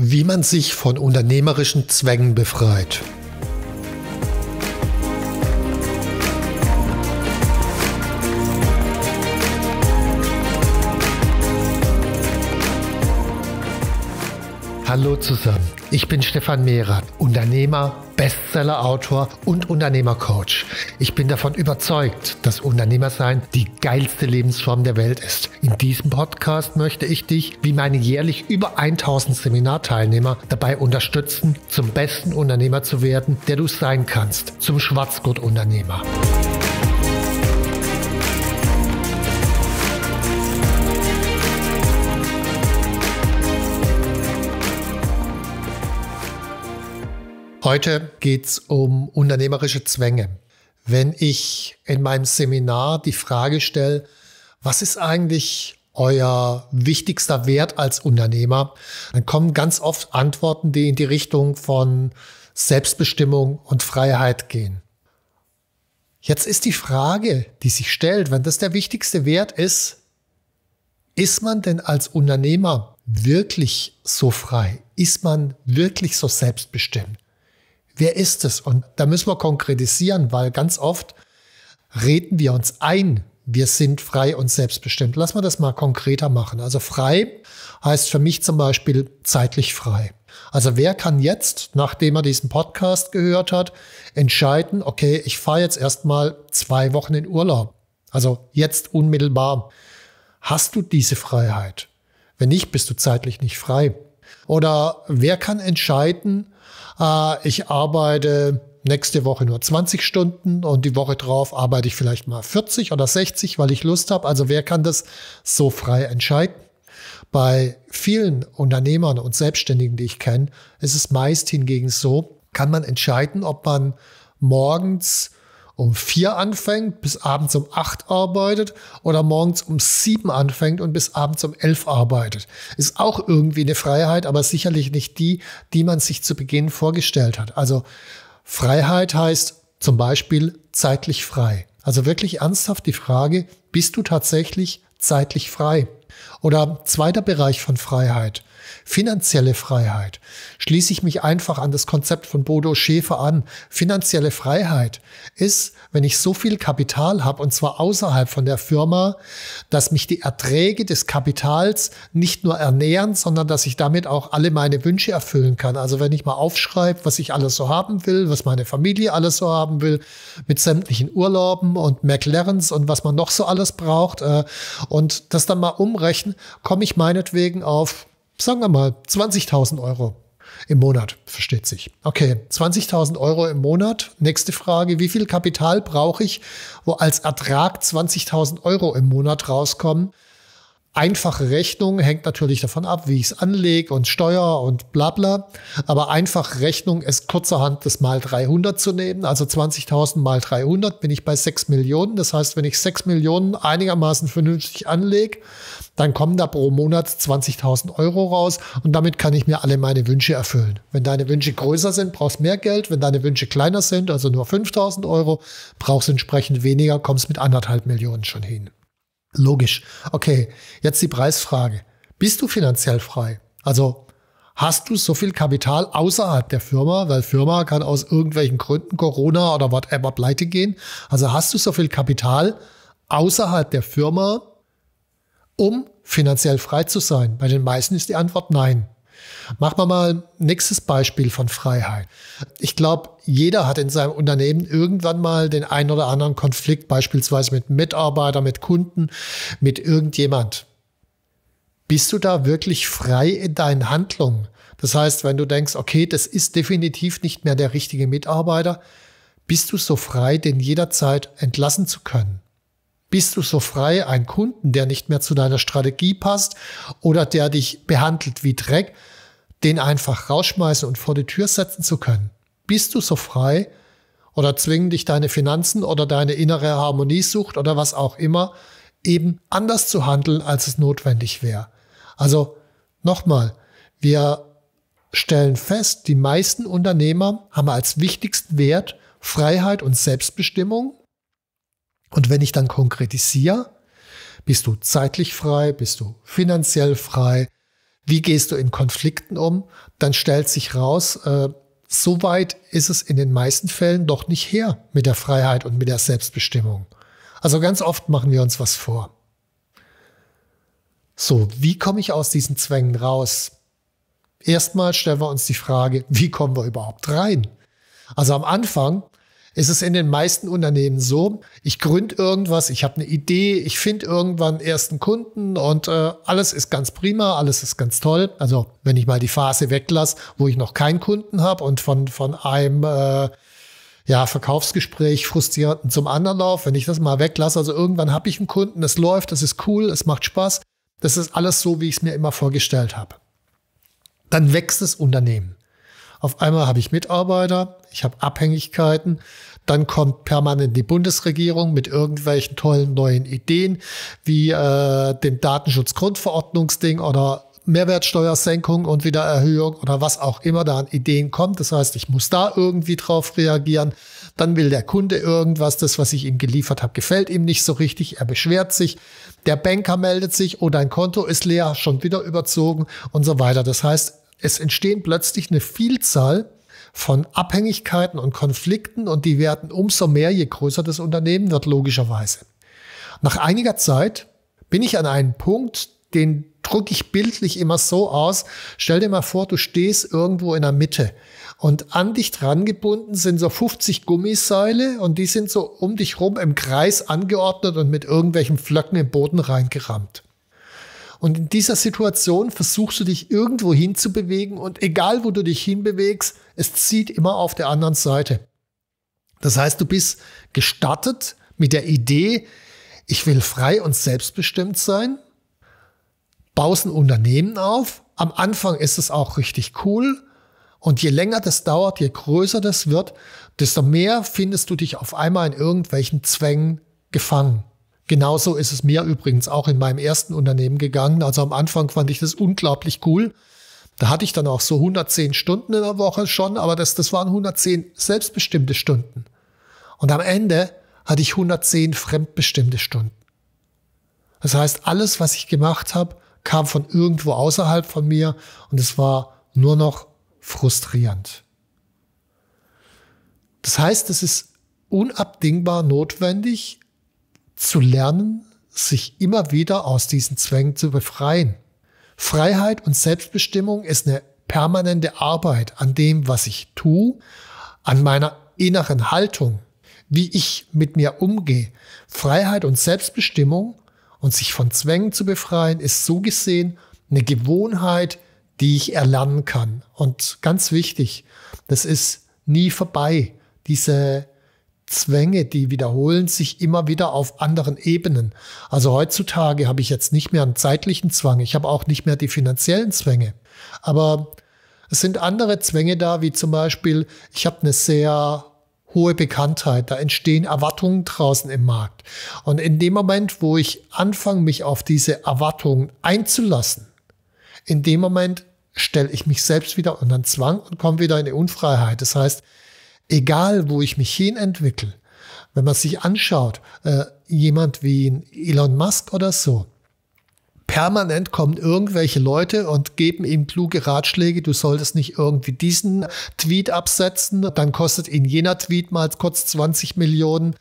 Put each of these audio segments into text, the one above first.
Wie man sich von unternehmerischen Zwängen befreit. Hallo zusammen, ich bin Stefan Mehrer, Unternehmer Bestseller-Autor und Unternehmercoach. Ich bin davon überzeugt, dass Unternehmersein die geilste Lebensform der Welt ist. In diesem Podcast möchte ich dich, wie meine jährlich über 1000 Seminarteilnehmer, dabei unterstützen, zum besten Unternehmer zu werden, der du sein kannst, zum Schwarzgurt-Unternehmer. Heute geht es um unternehmerische Zwänge. Wenn ich in meinem Seminar die Frage stelle, was ist eigentlich euer wichtigster Wert als Unternehmer, dann kommen ganz oft Antworten, die in die Richtung von Selbstbestimmung und Freiheit gehen. Jetzt ist die Frage, die sich stellt, wenn das der wichtigste Wert ist, ist man denn als Unternehmer wirklich so frei? Ist man wirklich so selbstbestimmt? Wer ist es? Und da müssen wir konkretisieren, weil ganz oft reden wir uns ein, wir sind frei und selbstbestimmt. Lass mal das mal konkreter machen. Also frei heißt für mich zum Beispiel zeitlich frei. Also wer kann jetzt, nachdem er diesen Podcast gehört hat, entscheiden, okay, ich fahre jetzt erstmal zwei Wochen in Urlaub. Also jetzt unmittelbar. Hast du diese Freiheit? Wenn nicht, bist du zeitlich nicht frei. Oder wer kann entscheiden, äh, ich arbeite nächste Woche nur 20 Stunden und die Woche drauf arbeite ich vielleicht mal 40 oder 60, weil ich Lust habe. Also wer kann das so frei entscheiden? Bei vielen Unternehmern und Selbstständigen, die ich kenne, ist es meist hingegen so, kann man entscheiden, ob man morgens um vier anfängt, bis abends um acht arbeitet oder morgens um sieben anfängt und bis abends um elf arbeitet. Ist auch irgendwie eine Freiheit, aber sicherlich nicht die, die man sich zu Beginn vorgestellt hat. Also Freiheit heißt zum Beispiel zeitlich frei. Also wirklich ernsthaft die Frage, bist du tatsächlich zeitlich frei? Oder zweiter Bereich von Freiheit, Finanzielle Freiheit. Schließe ich mich einfach an das Konzept von Bodo Schäfer an. Finanzielle Freiheit ist, wenn ich so viel Kapital habe, und zwar außerhalb von der Firma, dass mich die Erträge des Kapitals nicht nur ernähren, sondern dass ich damit auch alle meine Wünsche erfüllen kann. Also wenn ich mal aufschreibe, was ich alles so haben will, was meine Familie alles so haben will, mit sämtlichen Urlauben und McLarens und was man noch so alles braucht, äh, und das dann mal umrechnen, komme ich meinetwegen auf sagen wir mal 20.000 Euro im Monat, versteht sich. Okay, 20.000 Euro im Monat. Nächste Frage, wie viel Kapital brauche ich, wo als Ertrag 20.000 Euro im Monat rauskommen? Einfache Rechnung hängt natürlich davon ab, wie ich es anlege und Steuer und bla bla. Aber einfache Rechnung ist kurzerhand das mal 300 zu nehmen. Also 20.000 mal 300 bin ich bei 6 Millionen. Das heißt, wenn ich 6 Millionen einigermaßen vernünftig anlege, dann kommen da pro Monat 20.000 Euro raus und damit kann ich mir alle meine Wünsche erfüllen. Wenn deine Wünsche größer sind, brauchst mehr Geld. Wenn deine Wünsche kleiner sind, also nur 5.000 Euro, brauchst entsprechend weniger, kommst mit anderthalb Millionen schon hin. Logisch. Okay, jetzt die Preisfrage. Bist du finanziell frei? Also hast du so viel Kapital außerhalb der Firma, weil Firma kann aus irgendwelchen Gründen Corona oder whatever pleite gehen. Also hast du so viel Kapital außerhalb der Firma, um finanziell frei zu sein? Bei den meisten ist die Antwort nein. Machen wir mal nächstes Beispiel von Freiheit. Ich glaube, jeder hat in seinem Unternehmen irgendwann mal den einen oder anderen Konflikt, beispielsweise mit Mitarbeitern, mit Kunden, mit irgendjemand. Bist du da wirklich frei in deinen Handlungen? Das heißt, wenn du denkst, okay, das ist definitiv nicht mehr der richtige Mitarbeiter, bist du so frei, den jederzeit entlassen zu können? bist du so frei, einen Kunden, der nicht mehr zu deiner Strategie passt oder der dich behandelt wie Dreck, den einfach rausschmeißen und vor die Tür setzen zu können? Bist du so frei oder zwingen dich deine Finanzen oder deine innere Harmoniesucht oder was auch immer eben anders zu handeln, als es notwendig wäre? Also nochmal, wir stellen fest, die meisten Unternehmer haben als wichtigsten Wert Freiheit und Selbstbestimmung und wenn ich dann konkretisiere, bist du zeitlich frei, bist du finanziell frei, wie gehst du in Konflikten um, dann stellt sich raus, äh, so weit ist es in den meisten Fällen doch nicht her mit der Freiheit und mit der Selbstbestimmung. Also ganz oft machen wir uns was vor. So, wie komme ich aus diesen Zwängen raus? Erstmal stellen wir uns die Frage, wie kommen wir überhaupt rein? Also am Anfang ist es in den meisten Unternehmen so, ich gründe irgendwas, ich habe eine Idee, ich finde irgendwann ersten Kunden und äh, alles ist ganz prima, alles ist ganz toll. Also wenn ich mal die Phase weglasse, wo ich noch keinen Kunden habe und von, von einem äh, ja, Verkaufsgespräch frustrierten zum anderen laufe, wenn ich das mal weglasse, also irgendwann habe ich einen Kunden, es läuft, es ist cool, es macht Spaß, das ist alles so, wie ich es mir immer vorgestellt habe. Dann wächst das Unternehmen. Auf einmal habe ich Mitarbeiter, ich habe Abhängigkeiten, dann kommt permanent die Bundesregierung mit irgendwelchen tollen neuen Ideen, wie äh, dem Datenschutzgrundverordnungsding oder Mehrwertsteuersenkung und Wiedererhöhung oder was auch immer da an Ideen kommt. Das heißt, ich muss da irgendwie drauf reagieren. Dann will der Kunde irgendwas, das, was ich ihm geliefert habe, gefällt ihm nicht so richtig. Er beschwert sich. Der Banker meldet sich, oh, dein Konto ist leer, schon wieder überzogen und so weiter. Das heißt, es entstehen plötzlich eine Vielzahl von Abhängigkeiten und Konflikten und die werden umso mehr, je größer das Unternehmen wird, logischerweise. Nach einiger Zeit bin ich an einem Punkt, den drücke ich bildlich immer so aus. Stell dir mal vor, du stehst irgendwo in der Mitte und an dich dran gebunden sind so 50 Gummiseile und die sind so um dich rum im Kreis angeordnet und mit irgendwelchen Flöcken im Boden reingerammt. Und in dieser Situation versuchst du dich irgendwo hinzubewegen und egal wo du dich hinbewegst, es zieht immer auf der anderen Seite. Das heißt, du bist gestattet mit der Idee, ich will frei und selbstbestimmt sein, baust ein Unternehmen auf. Am Anfang ist es auch richtig cool. Und je länger das dauert, je größer das wird, desto mehr findest du dich auf einmal in irgendwelchen Zwängen gefangen. Genauso ist es mir übrigens auch in meinem ersten Unternehmen gegangen. Also am Anfang fand ich das unglaublich cool. Da hatte ich dann auch so 110 Stunden in der Woche schon, aber das, das waren 110 selbstbestimmte Stunden. Und am Ende hatte ich 110 fremdbestimmte Stunden. Das heißt, alles, was ich gemacht habe, kam von irgendwo außerhalb von mir und es war nur noch frustrierend. Das heißt, es ist unabdingbar notwendig, zu lernen, sich immer wieder aus diesen Zwängen zu befreien. Freiheit und Selbstbestimmung ist eine permanente Arbeit an dem, was ich tue, an meiner inneren Haltung, wie ich mit mir umgehe. Freiheit und Selbstbestimmung und sich von Zwängen zu befreien ist so gesehen eine Gewohnheit, die ich erlernen kann. Und ganz wichtig, das ist nie vorbei. Diese Zwänge, die wiederholen sich immer wieder auf anderen Ebenen. Also heutzutage habe ich jetzt nicht mehr einen zeitlichen Zwang, ich habe auch nicht mehr die finanziellen Zwänge. Aber es sind andere Zwänge da, wie zum Beispiel, ich habe eine sehr hohe Bekanntheit, da entstehen Erwartungen draußen im Markt. Und in dem Moment, wo ich anfange, mich auf diese Erwartungen einzulassen, in dem Moment stelle ich mich selbst wieder unter Zwang und komme wieder in die Unfreiheit. Das heißt, egal wo ich mich hin entwickle, wenn man sich anschaut, äh, jemand wie Elon Musk oder so, permanent kommen irgendwelche Leute und geben ihm kluge Ratschläge, du solltest nicht irgendwie diesen Tweet absetzen, dann kostet ihn jener Tweet mal kurz 20 Millionen,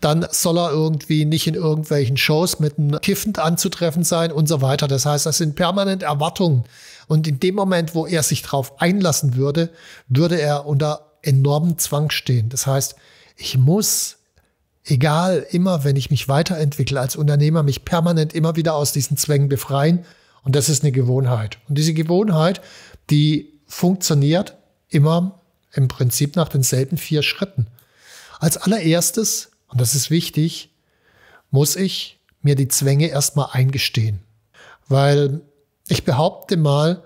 dann soll er irgendwie nicht in irgendwelchen Shows mit einem Kiffend anzutreffen sein und so weiter. Das heißt, das sind permanent Erwartungen. Und in dem Moment, wo er sich drauf einlassen würde, würde er unter enormen Zwang stehen. Das heißt, ich muss, egal immer, wenn ich mich weiterentwickle als Unternehmer, mich permanent immer wieder aus diesen Zwängen befreien. Und das ist eine Gewohnheit. Und diese Gewohnheit, die funktioniert immer im Prinzip nach denselben vier Schritten. Als allererstes, und das ist wichtig, muss ich mir die Zwänge erstmal eingestehen. Weil ich behaupte mal,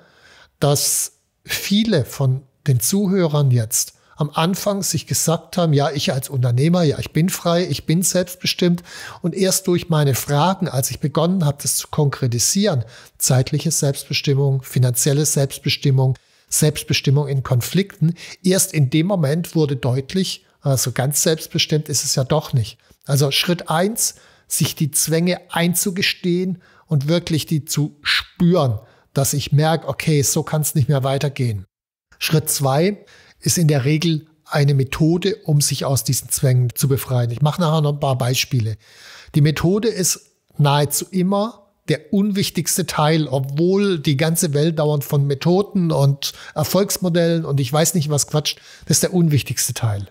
dass viele von den Zuhörern jetzt am Anfang sich gesagt haben, ja, ich als Unternehmer, ja, ich bin frei, ich bin selbstbestimmt. Und erst durch meine Fragen, als ich begonnen habe, das zu konkretisieren, zeitliche Selbstbestimmung, finanzielle Selbstbestimmung, Selbstbestimmung in Konflikten, erst in dem Moment wurde deutlich, also ganz selbstbestimmt ist es ja doch nicht. Also Schritt eins, sich die Zwänge einzugestehen und wirklich die zu spüren, dass ich merke, okay, so kann es nicht mehr weitergehen. Schritt zwei, ist in der Regel eine Methode, um sich aus diesen Zwängen zu befreien. Ich mache nachher noch ein paar Beispiele. Die Methode ist nahezu immer der unwichtigste Teil, obwohl die ganze Welt dauernd von Methoden und Erfolgsmodellen und ich weiß nicht was quatscht, das ist der unwichtigste Teil.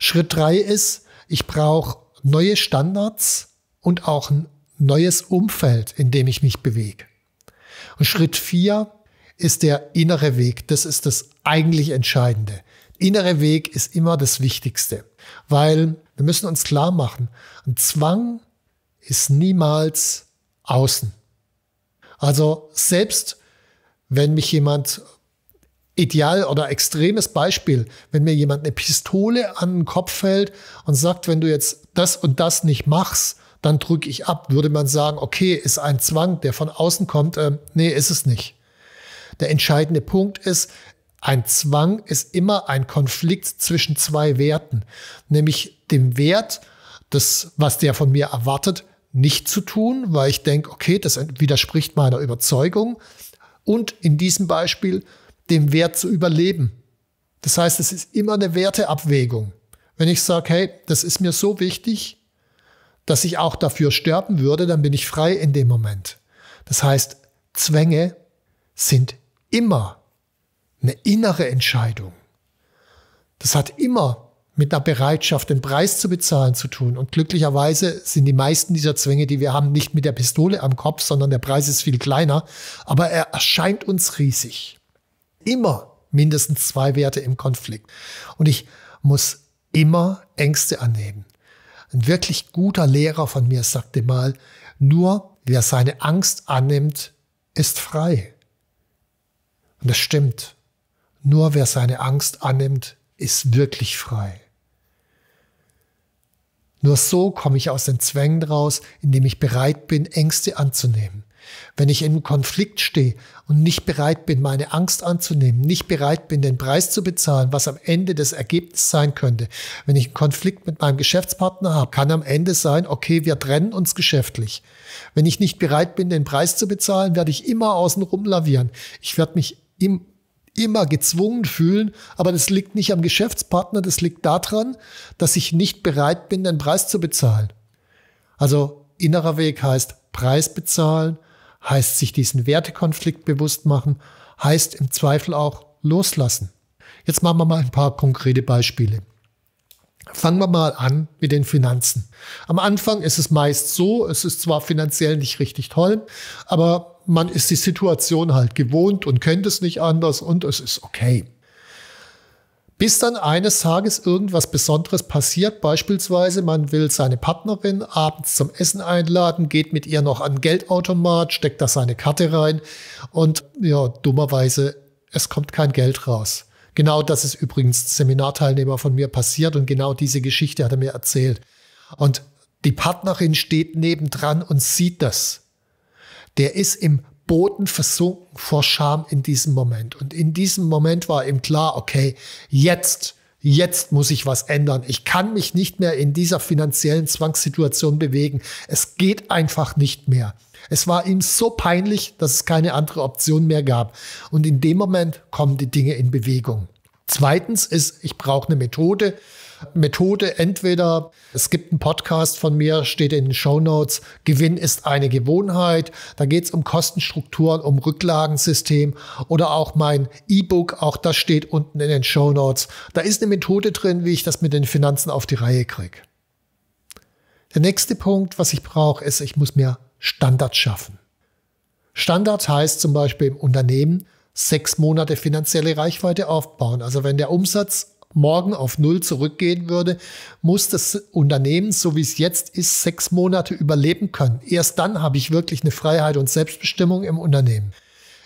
Schritt drei ist, ich brauche neue Standards und auch ein neues Umfeld, in dem ich mich bewege. Und Schritt vier ist der innere Weg. Das ist das eigentlich Entscheidende. Innere Weg ist immer das Wichtigste, weil wir müssen uns klar machen, ein Zwang ist niemals außen. Also selbst wenn mich jemand, ideal oder extremes Beispiel, wenn mir jemand eine Pistole an den Kopf hält und sagt, wenn du jetzt das und das nicht machst, dann drücke ich ab, würde man sagen, okay, ist ein Zwang, der von außen kommt. Äh, nee, ist es nicht. Der entscheidende Punkt ist, ein Zwang ist immer ein Konflikt zwischen zwei Werten, nämlich dem Wert, das, was der von mir erwartet, nicht zu tun, weil ich denke, okay, das widerspricht meiner Überzeugung und in diesem Beispiel dem Wert zu überleben. Das heißt, es ist immer eine Werteabwägung. Wenn ich sage, hey, das ist mir so wichtig, dass ich auch dafür sterben würde, dann bin ich frei in dem Moment. Das heißt, Zwänge sind immer eine innere Entscheidung. Das hat immer mit einer Bereitschaft, den Preis zu bezahlen, zu tun. Und glücklicherweise sind die meisten dieser Zwänge, die wir haben, nicht mit der Pistole am Kopf, sondern der Preis ist viel kleiner. Aber er erscheint uns riesig. Immer mindestens zwei Werte im Konflikt. Und ich muss immer Ängste annehmen. Ein wirklich guter Lehrer von mir sagte mal, nur wer seine Angst annimmt, ist frei. Und das stimmt. Nur wer seine Angst annimmt, ist wirklich frei. Nur so komme ich aus den Zwängen raus, indem ich bereit bin, Ängste anzunehmen. Wenn ich im Konflikt stehe und nicht bereit bin, meine Angst anzunehmen, nicht bereit bin, den Preis zu bezahlen, was am Ende das Ergebnis sein könnte, wenn ich einen Konflikt mit meinem Geschäftspartner habe, kann am Ende sein, okay, wir trennen uns geschäftlich. Wenn ich nicht bereit bin, den Preis zu bezahlen, werde ich immer außen rum lavieren. Ich werde mich im immer gezwungen fühlen. Aber das liegt nicht am Geschäftspartner, das liegt daran, dass ich nicht bereit bin, den Preis zu bezahlen. Also innerer Weg heißt Preis bezahlen, heißt sich diesen Wertekonflikt bewusst machen, heißt im Zweifel auch loslassen. Jetzt machen wir mal ein paar konkrete Beispiele. Fangen wir mal an mit den Finanzen. Am Anfang ist es meist so, es ist zwar finanziell nicht richtig toll, aber man ist die Situation halt gewohnt und kennt es nicht anders und es ist okay. Bis dann eines Tages irgendwas Besonderes passiert, beispielsweise man will seine Partnerin abends zum Essen einladen, geht mit ihr noch an Geldautomat, steckt da seine Karte rein und ja, dummerweise, es kommt kein Geld raus. Genau das ist übrigens Seminarteilnehmer von mir passiert und genau diese Geschichte hat er mir erzählt. Und die Partnerin steht nebendran und sieht das der ist im Boden versunken vor Scham in diesem Moment. Und in diesem Moment war ihm klar, okay, jetzt, jetzt muss ich was ändern. Ich kann mich nicht mehr in dieser finanziellen Zwangssituation bewegen. Es geht einfach nicht mehr. Es war ihm so peinlich, dass es keine andere Option mehr gab. Und in dem Moment kommen die Dinge in Bewegung. Zweitens ist, ich brauche eine Methode, Methode. Entweder es gibt einen Podcast von mir, steht in den Show Notes. Gewinn ist eine Gewohnheit. Da geht es um Kostenstrukturen, um Rücklagensystem oder auch mein E-Book. Auch das steht unten in den Show Notes. Da ist eine Methode drin, wie ich das mit den Finanzen auf die Reihe kriege. Der nächste Punkt, was ich brauche, ist, ich muss mir Standards schaffen. Standard heißt zum Beispiel im Unternehmen, sechs Monate finanzielle Reichweite aufbauen. Also wenn der Umsatz morgen auf Null zurückgehen würde, muss das Unternehmen, so wie es jetzt ist, sechs Monate überleben können. Erst dann habe ich wirklich eine Freiheit und Selbstbestimmung im Unternehmen.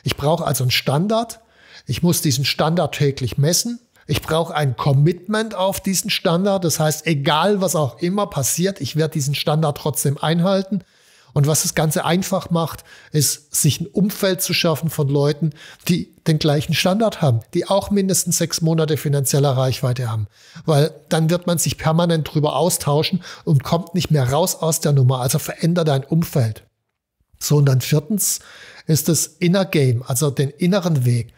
Ich brauche also einen Standard. Ich muss diesen Standard täglich messen. Ich brauche ein Commitment auf diesen Standard. Das heißt, egal was auch immer passiert, ich werde diesen Standard trotzdem einhalten. Und was das Ganze einfach macht, ist, sich ein Umfeld zu schaffen von Leuten, die den gleichen Standard haben, die auch mindestens sechs Monate finanzieller Reichweite haben. Weil dann wird man sich permanent drüber austauschen und kommt nicht mehr raus aus der Nummer. Also veränder dein Umfeld. So, und dann viertens ist das Inner Game, also den inneren Weg.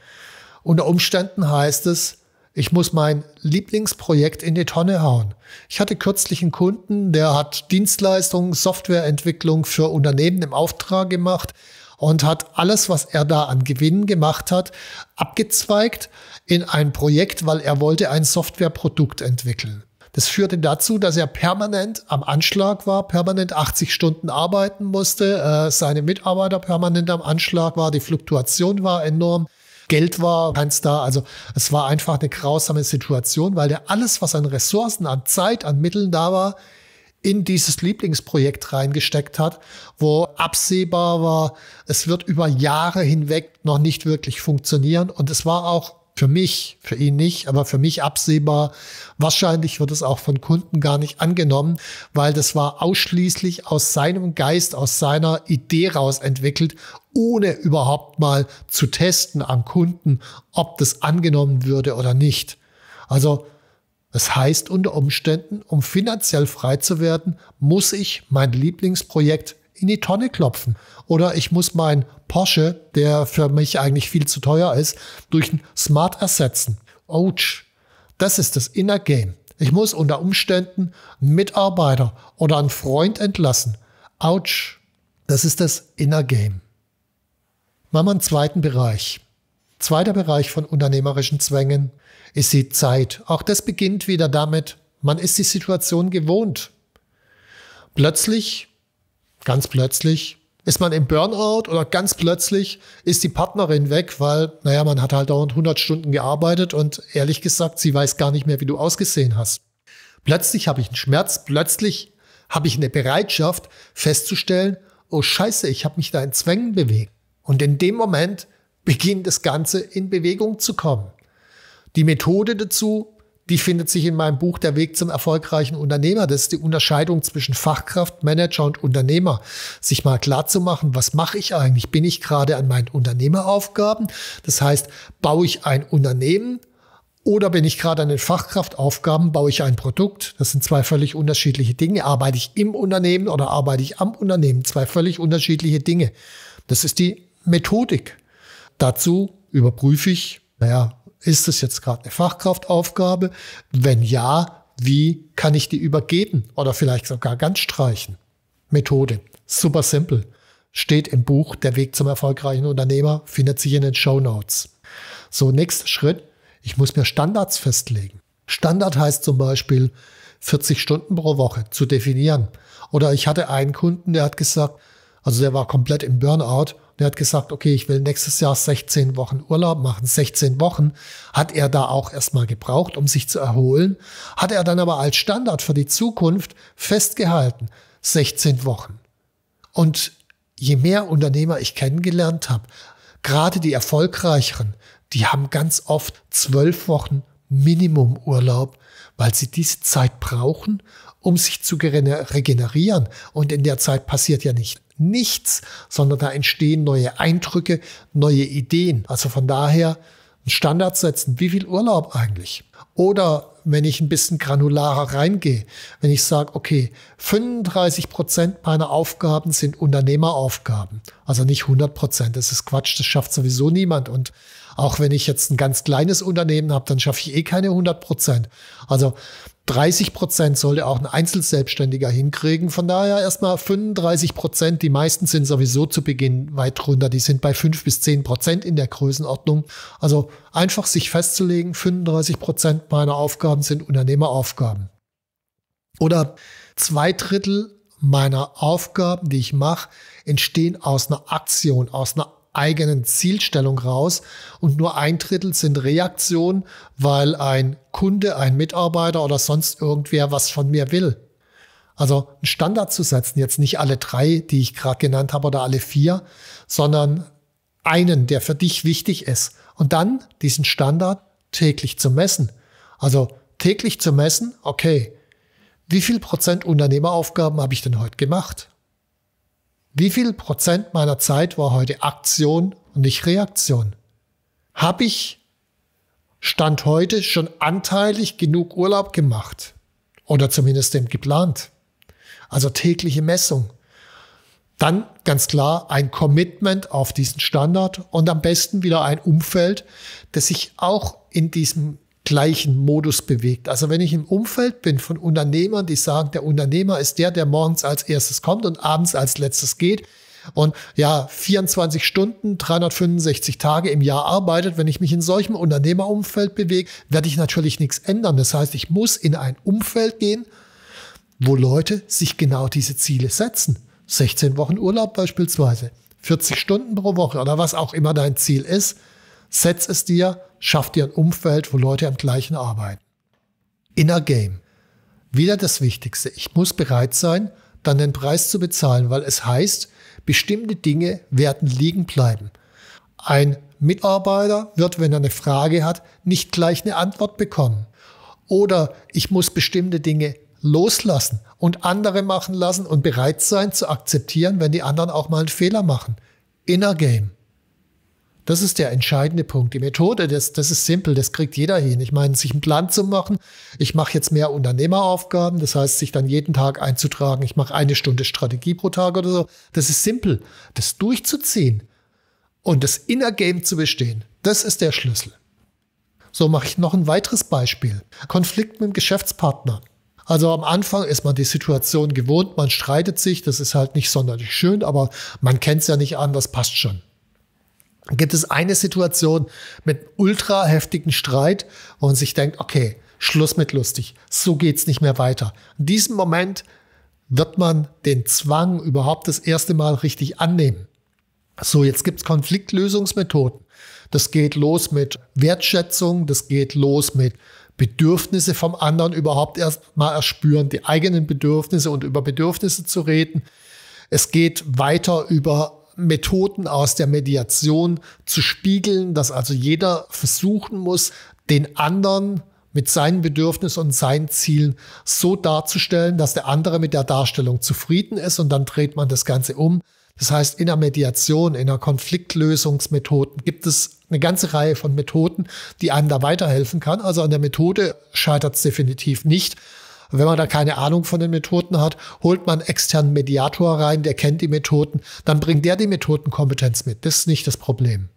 Unter Umständen heißt es, ich muss mein Lieblingsprojekt in die Tonne hauen. Ich hatte kürzlich einen Kunden, der hat Dienstleistungen, Softwareentwicklung für Unternehmen im Auftrag gemacht und hat alles, was er da an Gewinnen gemacht hat, abgezweigt in ein Projekt, weil er wollte ein Softwareprodukt entwickeln. Das führte dazu, dass er permanent am Anschlag war, permanent 80 Stunden arbeiten musste, äh, seine Mitarbeiter permanent am Anschlag war, die Fluktuation war enorm. Geld war keins da. Also es war einfach eine grausame Situation, weil der alles, was an Ressourcen, an Zeit, an Mitteln da war, in dieses Lieblingsprojekt reingesteckt hat, wo absehbar war, es wird über Jahre hinweg noch nicht wirklich funktionieren. Und es war auch für mich, für ihn nicht, aber für mich absehbar. Wahrscheinlich wird es auch von Kunden gar nicht angenommen, weil das war ausschließlich aus seinem Geist, aus seiner Idee raus entwickelt, ohne überhaupt mal zu testen am Kunden, ob das angenommen würde oder nicht. Also, das heißt unter Umständen, um finanziell frei zu werden, muss ich mein Lieblingsprojekt in die Tonne klopfen. Oder ich muss mein Porsche, der für mich eigentlich viel zu teuer ist, durch ein Smart ersetzen. Ouch. Das ist das Inner Game. Ich muss unter Umständen einen Mitarbeiter oder einen Freund entlassen. Ouch. Das ist das Inner Game. Machen wir einen zweiten Bereich. Zweiter Bereich von unternehmerischen Zwängen ist die Zeit. Auch das beginnt wieder damit, man ist die Situation gewohnt. Plötzlich ganz plötzlich ist man im Burnout oder ganz plötzlich ist die Partnerin weg, weil, naja, man hat halt dauernd 100 Stunden gearbeitet und ehrlich gesagt, sie weiß gar nicht mehr, wie du ausgesehen hast. Plötzlich habe ich einen Schmerz, plötzlich habe ich eine Bereitschaft festzustellen, oh scheiße, ich habe mich da in Zwängen bewegt. Und in dem Moment beginnt das Ganze in Bewegung zu kommen. Die Methode dazu die findet sich in meinem Buch Der Weg zum erfolgreichen Unternehmer. Das ist die Unterscheidung zwischen Fachkraft, Manager und Unternehmer. Sich mal klar zu machen, was mache ich eigentlich? Bin ich gerade an meinen Unternehmeraufgaben? Das heißt, baue ich ein Unternehmen? Oder bin ich gerade an den Fachkraftaufgaben, baue ich ein Produkt? Das sind zwei völlig unterschiedliche Dinge. Arbeite ich im Unternehmen oder arbeite ich am Unternehmen? Zwei völlig unterschiedliche Dinge. Das ist die Methodik. Dazu überprüfe ich, naja, ist es jetzt gerade eine Fachkraftaufgabe? Wenn ja, wie kann ich die übergeben oder vielleicht sogar ganz streichen? Methode, super simpel, steht im Buch Der Weg zum erfolgreichen Unternehmer, findet sich in den Show Notes. So, nächster Schritt, ich muss mir Standards festlegen. Standard heißt zum Beispiel 40 Stunden pro Woche zu definieren. Oder ich hatte einen Kunden, der hat gesagt, also der war komplett im Burnout der hat gesagt, okay, ich will nächstes Jahr 16 Wochen Urlaub machen. 16 Wochen hat er da auch erstmal gebraucht, um sich zu erholen. Hat er dann aber als Standard für die Zukunft festgehalten. 16 Wochen. Und je mehr Unternehmer ich kennengelernt habe, gerade die erfolgreicheren, die haben ganz oft 12 Wochen Minimum Urlaub, weil sie diese Zeit brauchen, um sich zu regenerieren. Und in der Zeit passiert ja nicht nichts, sondern da entstehen neue Eindrücke, neue Ideen. Also von daher einen Standard setzen. Wie viel Urlaub eigentlich? Oder wenn ich ein bisschen granularer reingehe, wenn ich sage, okay, 35 Prozent meiner Aufgaben sind Unternehmeraufgaben, also nicht 100 Prozent, das ist Quatsch, das schafft sowieso niemand. Und auch wenn ich jetzt ein ganz kleines Unternehmen habe, dann schaffe ich eh keine 100 Prozent. Also 30 Prozent sollte auch ein Einzelselbstständiger hinkriegen. Von daher erstmal 35 Prozent. Die meisten sind sowieso zu Beginn weit runter. Die sind bei fünf bis zehn Prozent in der Größenordnung. Also einfach sich festzulegen, 35 Prozent meiner Aufgaben sind Unternehmeraufgaben. Oder zwei Drittel meiner Aufgaben, die ich mache, entstehen aus einer Aktion, aus einer eigenen Zielstellung raus und nur ein Drittel sind Reaktion, weil ein Kunde, ein Mitarbeiter oder sonst irgendwer was von mir will. Also einen Standard zu setzen, jetzt nicht alle drei, die ich gerade genannt habe oder alle vier, sondern einen, der für dich wichtig ist. Und dann diesen Standard täglich zu messen. Also täglich zu messen, okay, wie viel Prozent Unternehmeraufgaben habe ich denn heute gemacht? Wie viel Prozent meiner Zeit war heute Aktion und nicht Reaktion? Habe ich Stand heute schon anteilig genug Urlaub gemacht? Oder zumindest dem geplant? Also tägliche Messung. Dann ganz klar ein Commitment auf diesen Standard und am besten wieder ein Umfeld, das sich auch in diesem gleichen Modus bewegt. Also wenn ich im Umfeld bin von Unternehmern, die sagen, der Unternehmer ist der, der morgens als erstes kommt und abends als letztes geht und ja, 24 Stunden, 365 Tage im Jahr arbeitet, wenn ich mich in solchem Unternehmerumfeld bewege, werde ich natürlich nichts ändern. Das heißt, ich muss in ein Umfeld gehen, wo Leute sich genau diese Ziele setzen. 16 Wochen Urlaub beispielsweise, 40 Stunden pro Woche oder was auch immer dein Ziel ist. Setz es dir, schaff dir ein Umfeld, wo Leute am gleichen arbeiten. Inner Game. Wieder das Wichtigste. Ich muss bereit sein, dann den Preis zu bezahlen, weil es heißt, bestimmte Dinge werden liegen bleiben. Ein Mitarbeiter wird, wenn er eine Frage hat, nicht gleich eine Antwort bekommen. Oder ich muss bestimmte Dinge loslassen und andere machen lassen und bereit sein zu akzeptieren, wenn die anderen auch mal einen Fehler machen. Inner Game. Das ist der entscheidende Punkt. Die Methode, das, das ist simpel, das kriegt jeder hin. Ich meine, sich einen Plan zu machen, ich mache jetzt mehr Unternehmeraufgaben, das heißt, sich dann jeden Tag einzutragen, ich mache eine Stunde Strategie pro Tag oder so, das ist simpel. Das durchzuziehen und das Inner Game zu bestehen, das ist der Schlüssel. So mache ich noch ein weiteres Beispiel. Konflikt mit dem Geschäftspartner. Also am Anfang ist man die Situation gewohnt, man streitet sich, das ist halt nicht sonderlich schön, aber man kennt es ja nicht an, das passt schon gibt es eine Situation mit ultra heftigen Streit, wo man sich denkt, okay, Schluss mit lustig, so geht's nicht mehr weiter. In diesem Moment wird man den Zwang überhaupt das erste Mal richtig annehmen. So, jetzt gibt's Konfliktlösungsmethoden. Das geht los mit Wertschätzung, das geht los mit Bedürfnisse vom anderen überhaupt erst mal erspüren, die eigenen Bedürfnisse und über Bedürfnisse zu reden. Es geht weiter über Methoden aus der Mediation zu spiegeln, dass also jeder versuchen muss, den anderen mit seinen Bedürfnissen und seinen Zielen so darzustellen, dass der andere mit der Darstellung zufrieden ist und dann dreht man das Ganze um. Das heißt, in der Mediation, in der Konfliktlösungsmethoden gibt es eine ganze Reihe von Methoden, die einem da weiterhelfen kann. Also an der Methode scheitert es definitiv nicht, und wenn man da keine Ahnung von den Methoden hat, holt man einen externen Mediator rein, der kennt die Methoden, dann bringt der die Methodenkompetenz mit. Das ist nicht das Problem.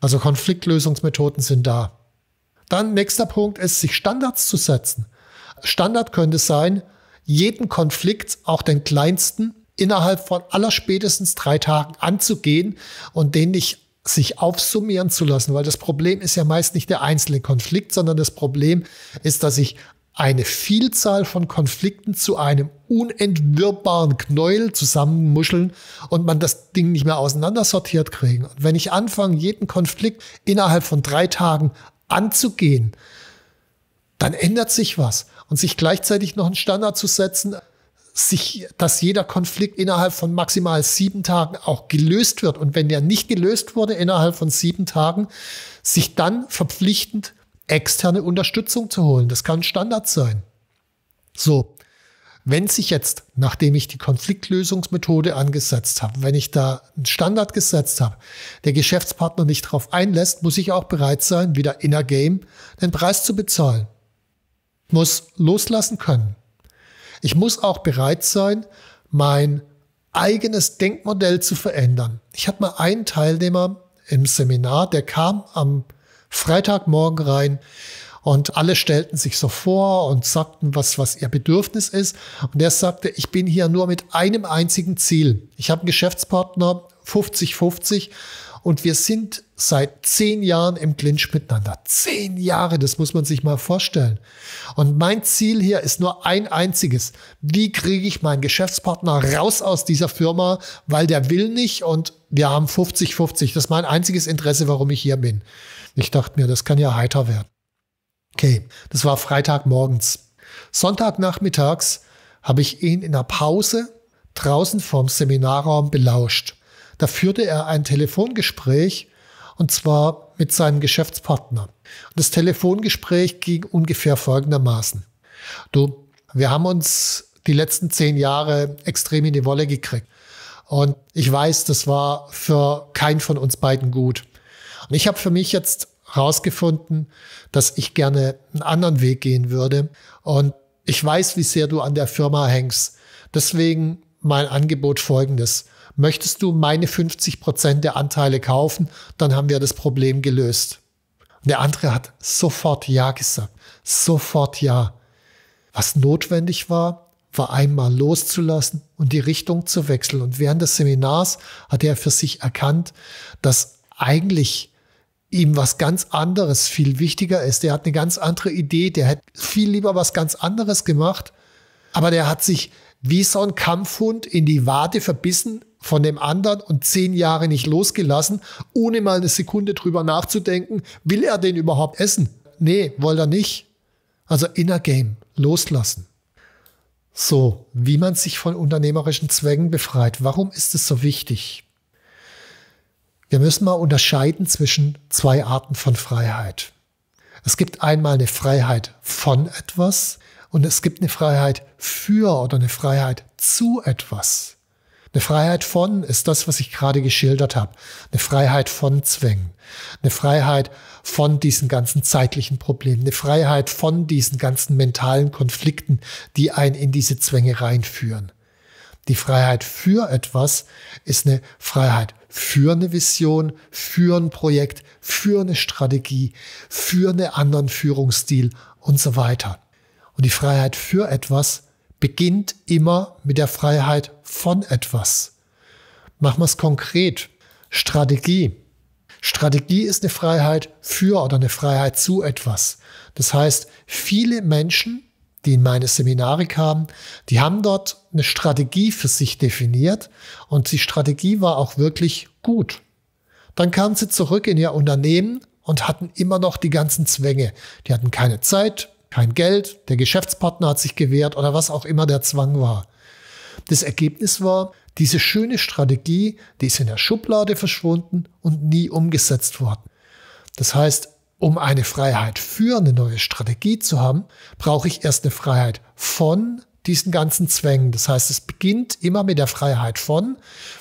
Also Konfliktlösungsmethoden sind da. Dann nächster Punkt ist, sich Standards zu setzen. Standard könnte sein, jeden Konflikt, auch den kleinsten, innerhalb von aller spätestens drei Tagen anzugehen und den nicht sich aufsummieren zu lassen, weil das Problem ist ja meist nicht der einzelne Konflikt, sondern das Problem ist, dass ich eine Vielzahl von Konflikten zu einem unentwirrbaren Knäuel zusammenmuscheln und man das Ding nicht mehr auseinandersortiert kriegen. Und wenn ich anfange, jeden Konflikt innerhalb von drei Tagen anzugehen, dann ändert sich was. Und sich gleichzeitig noch einen Standard zu setzen, sich, dass jeder Konflikt innerhalb von maximal sieben Tagen auch gelöst wird. Und wenn der nicht gelöst wurde innerhalb von sieben Tagen, sich dann verpflichtend externe Unterstützung zu holen. Das kann Standard sein. So, wenn sich jetzt, nachdem ich die Konfliktlösungsmethode angesetzt habe, wenn ich da einen Standard gesetzt habe, der Geschäftspartner nicht darauf einlässt, muss ich auch bereit sein, wieder inner Game den Preis zu bezahlen. Muss loslassen können. Ich muss auch bereit sein, mein eigenes Denkmodell zu verändern. Ich hatte mal einen Teilnehmer im Seminar, der kam am Freitagmorgen rein. Und alle stellten sich so vor und sagten, was, was ihr Bedürfnis ist. Und er sagte, ich bin hier nur mit einem einzigen Ziel. Ich habe einen Geschäftspartner 50-50 und wir sind seit zehn Jahren im Clinch miteinander. Zehn Jahre, das muss man sich mal vorstellen. Und mein Ziel hier ist nur ein einziges. Wie kriege ich meinen Geschäftspartner raus aus dieser Firma, weil der will nicht und wir haben 50-50. Das ist mein einziges Interesse, warum ich hier bin. Ich dachte mir, das kann ja heiter werden. Okay, das war Freitagmorgens. Sonntagnachmittags habe ich ihn in der Pause draußen vom Seminarraum belauscht. Da führte er ein Telefongespräch und zwar mit seinem Geschäftspartner. das Telefongespräch ging ungefähr folgendermaßen. Du, wir haben uns die letzten zehn Jahre extrem in die Wolle gekriegt. Und ich weiß, das war für keinen von uns beiden gut. Und ich habe für mich jetzt herausgefunden, dass ich gerne einen anderen Weg gehen würde. Und ich weiß, wie sehr du an der Firma hängst. Deswegen mein Angebot folgendes möchtest du meine 50 Prozent der Anteile kaufen, dann haben wir das Problem gelöst. Der andere hat sofort Ja gesagt. Sofort Ja. Was notwendig war, war einmal loszulassen und die Richtung zu wechseln. Und während des Seminars hat er für sich erkannt, dass eigentlich ihm was ganz anderes viel wichtiger ist. Er hat eine ganz andere Idee, der hätte viel lieber was ganz anderes gemacht, aber der hat sich wie so ein Kampfhund in die Wade verbissen, von dem anderen und zehn Jahre nicht losgelassen, ohne mal eine Sekunde drüber nachzudenken, will er den überhaupt essen? Nee, wollte er nicht. Also inner Game, loslassen. So, wie man sich von unternehmerischen Zwängen befreit. Warum ist es so wichtig? Wir müssen mal unterscheiden zwischen zwei Arten von Freiheit. Es gibt einmal eine Freiheit von etwas und es gibt eine Freiheit für oder eine Freiheit zu etwas. Eine Freiheit von ist das, was ich gerade geschildert habe. Eine Freiheit von Zwängen. Eine Freiheit von diesen ganzen zeitlichen Problemen. Eine Freiheit von diesen ganzen mentalen Konflikten, die einen in diese Zwänge reinführen. Die Freiheit für etwas ist eine Freiheit für eine Vision, für ein Projekt, für eine Strategie, für einen anderen Führungsstil und so weiter. Und die Freiheit für etwas beginnt immer mit der Freiheit von etwas. Machen wir es konkret. Strategie. Strategie ist eine Freiheit für oder eine Freiheit zu etwas. Das heißt, viele Menschen, die in meine Seminare kamen, die haben dort eine Strategie für sich definiert und die Strategie war auch wirklich gut. Dann kamen sie zurück in ihr Unternehmen und hatten immer noch die ganzen Zwänge. Die hatten keine Zeit, kein Geld, der Geschäftspartner hat sich gewehrt oder was auch immer der Zwang war. Das Ergebnis war, diese schöne Strategie, die ist in der Schublade verschwunden und nie umgesetzt worden. Das heißt, um eine Freiheit für eine neue Strategie zu haben, brauche ich erst eine Freiheit von diesen ganzen Zwängen. Das heißt, es beginnt immer mit der Freiheit von.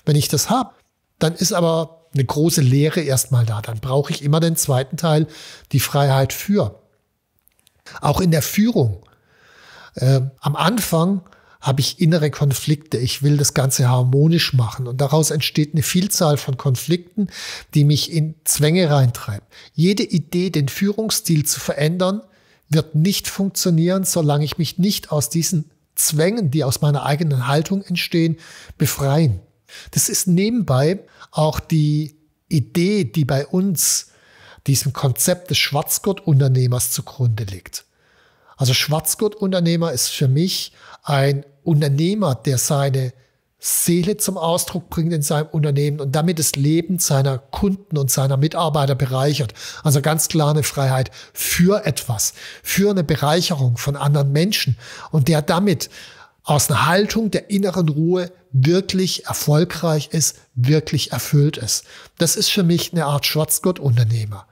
Wenn ich das habe, dann ist aber eine große Lehre erstmal da. Dann brauche ich immer den zweiten Teil, die Freiheit für. Auch in der Führung. Ähm, am Anfang habe ich innere Konflikte. Ich will das Ganze harmonisch machen. Und daraus entsteht eine Vielzahl von Konflikten, die mich in Zwänge reintreiben. Jede Idee, den Führungsstil zu verändern, wird nicht funktionieren, solange ich mich nicht aus diesen Zwängen, die aus meiner eigenen Haltung entstehen, befreien. Das ist nebenbei auch die Idee, die bei uns diesem Konzept des Schwarzgurt-Unternehmers zugrunde liegt. Also Schwarzgurt-Unternehmer ist für mich ein Unternehmer, der seine Seele zum Ausdruck bringt in seinem Unternehmen und damit das Leben seiner Kunden und seiner Mitarbeiter bereichert. Also ganz klar eine Freiheit für etwas, für eine Bereicherung von anderen Menschen und der damit aus einer Haltung der inneren Ruhe wirklich erfolgreich ist, wirklich erfüllt ist. Das ist für mich eine Art Schwarzgott-Unternehmer.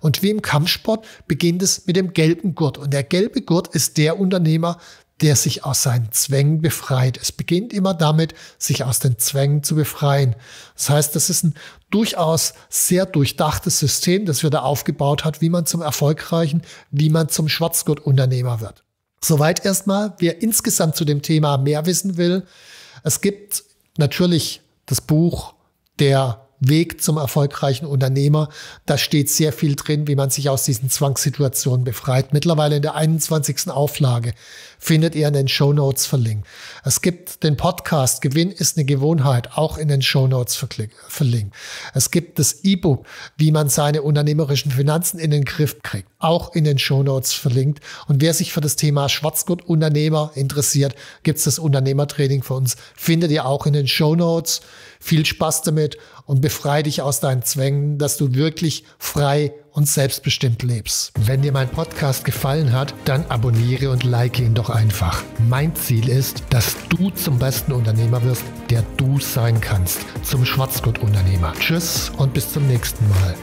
Und wie im Kampfsport beginnt es mit dem gelben Gurt. Und der gelbe Gurt ist der Unternehmer, der sich aus seinen Zwängen befreit. Es beginnt immer damit, sich aus den Zwängen zu befreien. Das heißt, das ist ein durchaus sehr durchdachtes System, das wir da aufgebaut hat, wie man zum Erfolgreichen, wie man zum Schwarzgurt-Unternehmer wird. Soweit erstmal. Wer insgesamt zu dem Thema mehr wissen will, es gibt natürlich das Buch der Weg zum erfolgreichen Unternehmer. Da steht sehr viel drin, wie man sich aus diesen Zwangssituationen befreit. Mittlerweile in der 21. Auflage findet ihr in den Show Notes verlinkt. Es gibt den Podcast Gewinn ist eine Gewohnheit, auch in den Show Notes verlinkt. Es gibt das E-Book, wie man seine unternehmerischen Finanzen in den Griff kriegt, auch in den Show Notes verlinkt. Und wer sich für das Thema Schwarzgurt Unternehmer interessiert, gibt es das Unternehmertraining für uns, findet ihr auch in den Show Notes. Viel Spaß damit und befreie dich aus deinen Zwängen, dass du wirklich frei und selbstbestimmt lebst. Wenn dir mein Podcast gefallen hat, dann abonniere und like ihn doch einfach. Mein Ziel ist, dass du zum besten Unternehmer wirst, der du sein kannst, zum Schwarzgurt-Unternehmer. Tschüss und bis zum nächsten Mal.